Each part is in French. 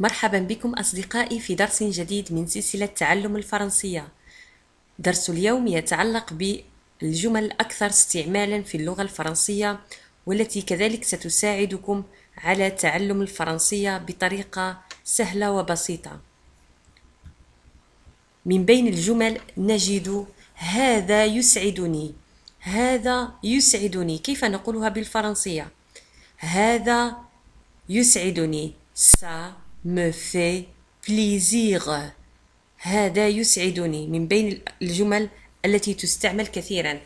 مرحبا بكم أصدقائي في درس جديد من سلسلة تعلم الفرنسية درس اليوم يتعلق بالجمل الأكثر استعمالا في اللغة الفرنسية والتي كذلك ستساعدكم على تعلم الفرنسية بطريقة سهلة وبسيطة من بين الجمل نجد هذا يسعدني هذا يسعدني كيف نقولها بالفرنسية هذا يسعدني سا me fait plaisir هذا يسعدني من بين الجمل التي تستعمل كثيرا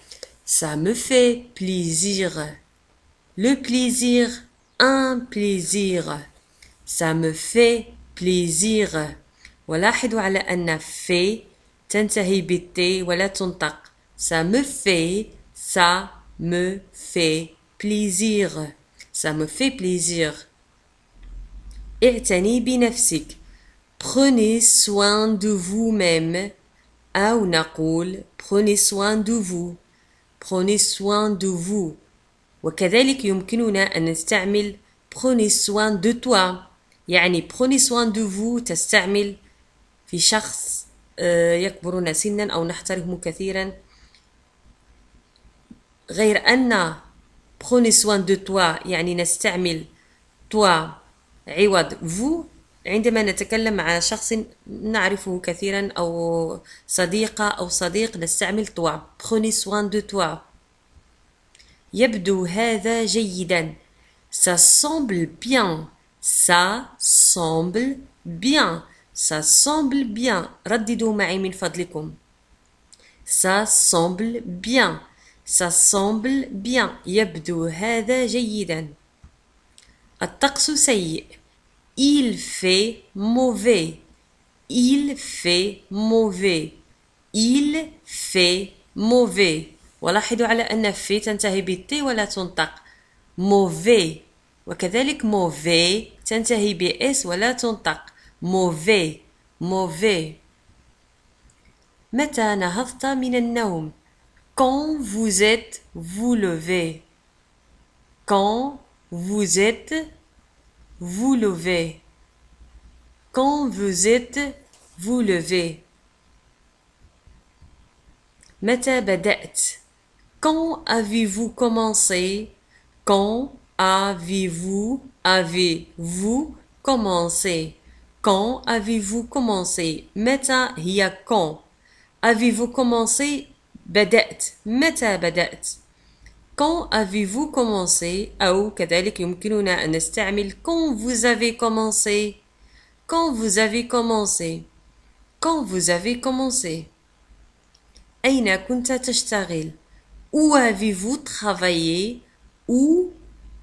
ça me fait plaisir le plaisir un plaisir ça me fait plaisir ولاحظوا على أن في تنتهي بالتي ولا تنطق ça me fait ça me fait plaisir ça me fait plaisir اعتني بنفسك prenez soin de vous-même أو نقول prenez soin de vous prenez soin de vous وكذلك يمكننا أن نستعمل prenez soin de toi يعني prenez soin de vous تستعمل في شخص يكبرنا سنا أو نحترمه كثيرا غير أن prenez soin de toi يعني نستعمل toi عوض فو عندما نتكلم مع شخص نعرفه كثيرا أو صديقة أو صديق نستعمل توا بروني سوان دو توا يبدو هذا جيدا سا سومبل بيان سا سومبل بيان سا سومبل بيان رددوا معي من فضلكم سا سومبل بيان سا سومبل بيان يبدو هذا جيدا الطقس سيء Il fait mauvais. Il fait mauvais. Il fait mauvais. ولاحظوا على أن في تنتهي بالتي ولا تنطق mauvais وكذلك mauvais تنتهي بإس ولا تنطق mauvais mauvais متى نهضت من النوم quand vous êtes vous levez quand vous êtes vous levez quand vous êtes vous levez. Quand avez-vous commencé Quand avez-vous avez-vous commencé Quand avez-vous commencé متى hiya quand Avez-vous commencé Bedet. Meta Quand avez-vous commencé كذلك يمكننا أن quand vous avez commencé quand vous avez commencé Quand vous avez commencé Où avez-vous travaillé Où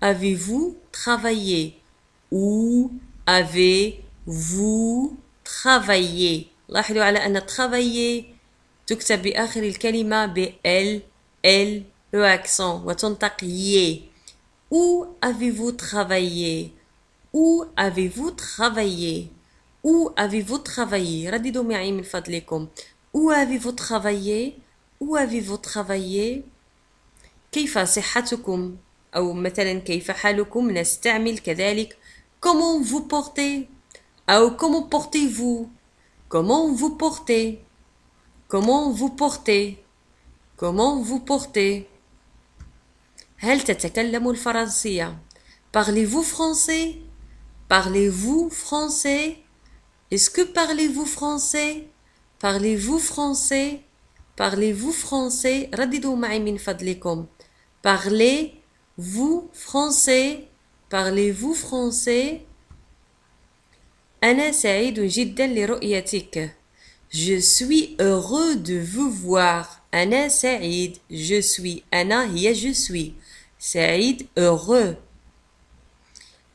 avez-vous travaillé Où avez-vous travaillé لاحظوا على أن travaillé تكتب بآخر L L accent Où avez-vous travaillé Où avez-vous travaillé où avez-vous travaillé Où avez-vous travaillé Où avez-vous travaillé كيف صحتكم أو مثلا كيف حالكم نستعمل كذلك comment vous portez أو comment portez-vous comment vous portez comment vous portez comment vous portez هل تتكلم الفرنسية parlez-vous français parlez-vous français est-ce que parlez-vous français Parlez-vous français Parlez-vous français Parlez-vous français Parlez-vous français Je suis heureux de vous voir. Anna Saïd, je suis. Ana hiya, je suis. Saïd, heureux.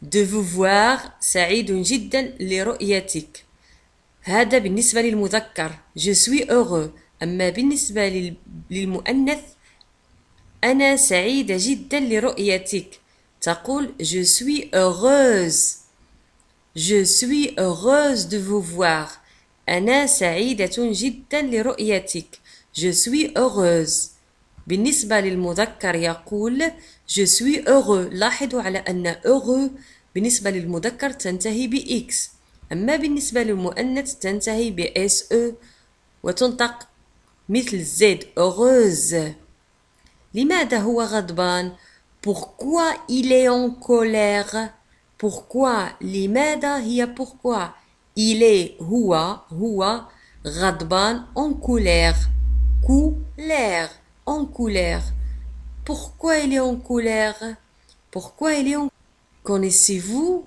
De vous voir. Saïd, jiddan, li هذا بالنسبة للمذكر je suis heureux أما بالنسبة للمؤنث أنا سعيدة جدا لرؤيتك تقول je suis heureuse je suis heureuse de vous voir أنا سعيدة جدا لرؤيتك je suis heureuse بالنسبة للمذكر يقول je suis heureux لاحظوا على أن heureux بالنسبة للمذكر تنتهي بإكس أما بالنسبة للمؤنث تنتهي ب SE وتنطق مثل Z heureuse لماذا هو غضبان Pourquoi il est en colère Pourquoi لماذا هي pourquoi Il est هو هو غضبان en colère couleur en colère Pourquoi il est en colère Pourquoi il est en Connaissez-vous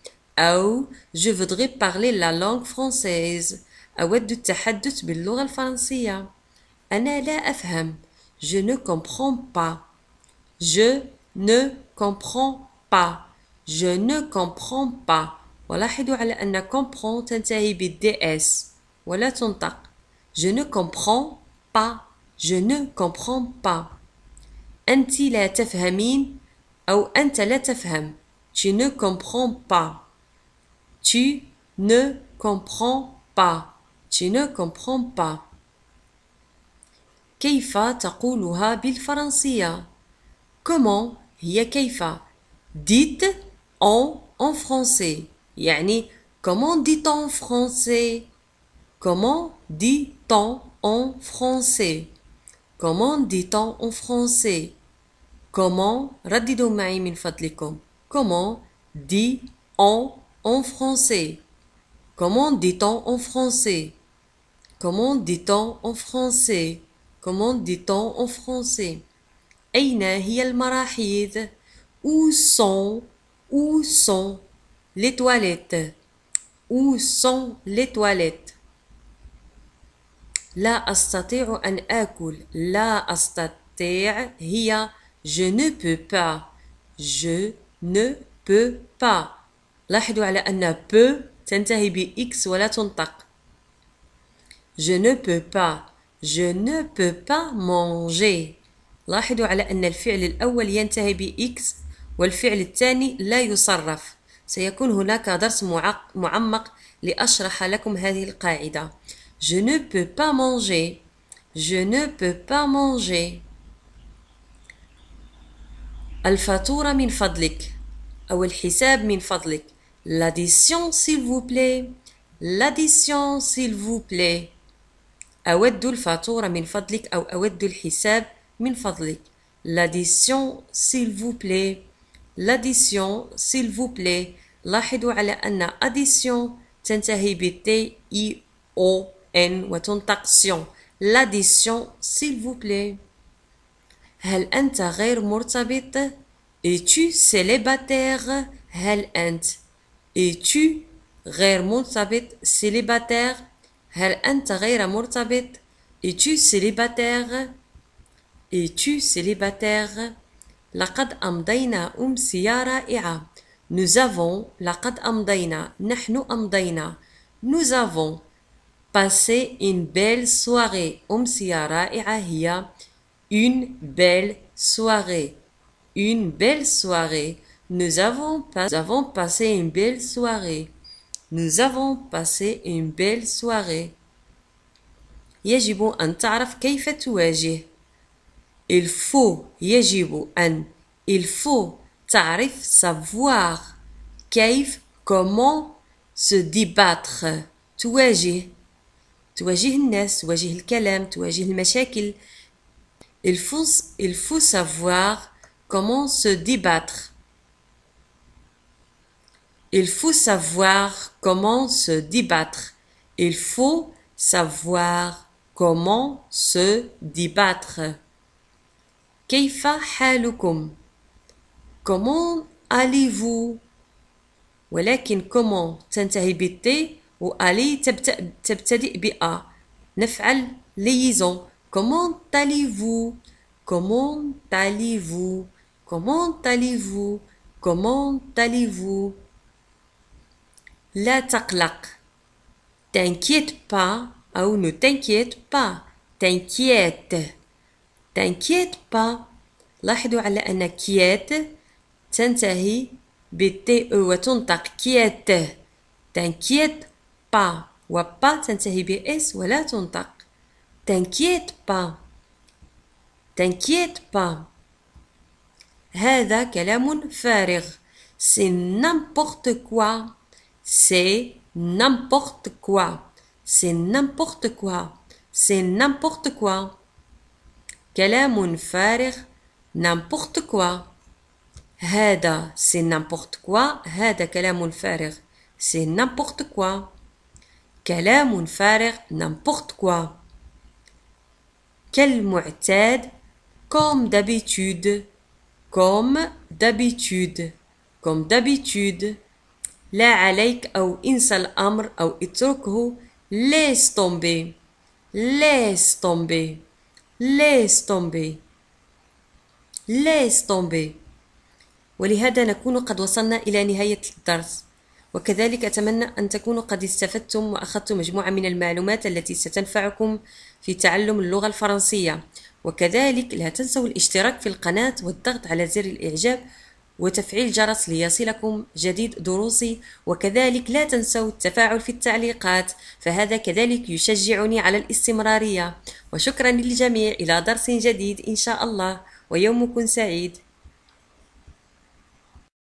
Oh, je voudrais parler la langue française أود التحدث باللغة الفرنسية أنا لا أفهم je ne comprends pas je ne comprends pas je ne comprends pas ولاحظوا على أن comprend تنتهي بالدي ولا تنطق je ne comprends pas je ne comprends pas أنت لا تفهمين أو أنت لا تفهم tu ne comprends pas tu ne comprends pas. Tu ne comprends pas. كيف تقولها بالفرنسية comment هي dites en en français Yani comment dit on en français comment dit on en français comment dit on en français comment رددوا معي comment dit on en français Comment dit-on en français Comment dit-on en français Comment dit-on en français Où sont Où sont les toilettes Où sont les toilettes La je ne peux pas je ne peux pas لاحظوا على أن peu تنتهي بإكس ولا تنطق Je ne peux pas Je ne peux pas manger لاحظوا على أن الفعل الأول ينتهي بإكس والفعل الثاني لا يصرف سيكون هناك درس معمق لأشرح لكم هذه القاعدة Je ne peux pas manger Je ne peux pas manger الفاتورة من فضلك أو الحساب من فضلك L'addition, s'il vous plaît. L'addition, s'il vous plaît. أود الفاتورة من فضلك أو أود الحساب من فضلك. L'addition, s'il vous plaît. L'addition, s'il vous plaît. لاحظوا على أن addition تنتهي ب T I O N L'addition, s'il vous plaît. هل أنت غير مرتبط؟ Es-tu célibataire? هل أنت es-tu غير مرتبط célibataire هل أنت غير مرتبط Es-tu célibataire Es-tu célibataire لقد أمضينا أمسية رائعة Nous avons لقد أمضينا نحن أمضينا Nous avons passé une belle soirée أمسية رائعة هي une belle soirée une belle soirée nous avons, avons passé une belle soirée. Nous avons passé une belle soirée. يجب أن تعرف كيف تواجه. Il faut, يجب أن, il faut تعرف savoir كيف comment se débattre. تواجه. تواجه الناس, تواجه الكلام, تواجه المشاكل. Il faut, il faut savoir comment se débattre. Il faut savoir comment se débattre. Il faut savoir comment se débattre. Keifa halukum. Comment allez-vous? ولكن comment تنتهي بالتي و allez تبتدئ نفعل liaison. Comment allez-vous? Comment allez-vous? Comment allez-vous? Comment allez-vous? لا تقلق t'inquiète با أو نو t'inquiète با t'inquiète t'inquiète با لاحظوا على أن كيات تنتهي بالتي e وتنطق كيات تنكيت با با تنتهي بإس ولا تنطق تنكيت با تنكيت با هذا كلام فارغ سي نامبورت كوا C'est n'importe quoi. C'est n'importe quoi. C'est n'importe quoi. mon frère? n'importe quoi. Héda, c'est n'importe quoi. est mon frère? C'est n'importe quoi. mon frère? n'importe quoi. comme d'habitude. Comme d'habitude. Comme d'habitude. لا عليك أو انسى الأمر أو اتركه laisse تومبي laisse تومبي laisse تومبي laisse تومبي ولهذا نكون قد وصلنا إلى نهاية الدرس وكذلك أتمنى أن تكونوا قد استفدتم وأخذتم مجموعة من المعلومات التي ستنفعكم في تعلم اللغة الفرنسية وكذلك لا تنسوا الاشتراك في القناة والضغط على زر الإعجاب وتفعيل جرس ليصلكم جديد دروسي وكذلك لا تنسوا التفاعل في التعليقات فهذا كذلك يشجعني على الاستمرارية وشكرا للجميع إلى درس جديد إن شاء الله ويومكم سعيد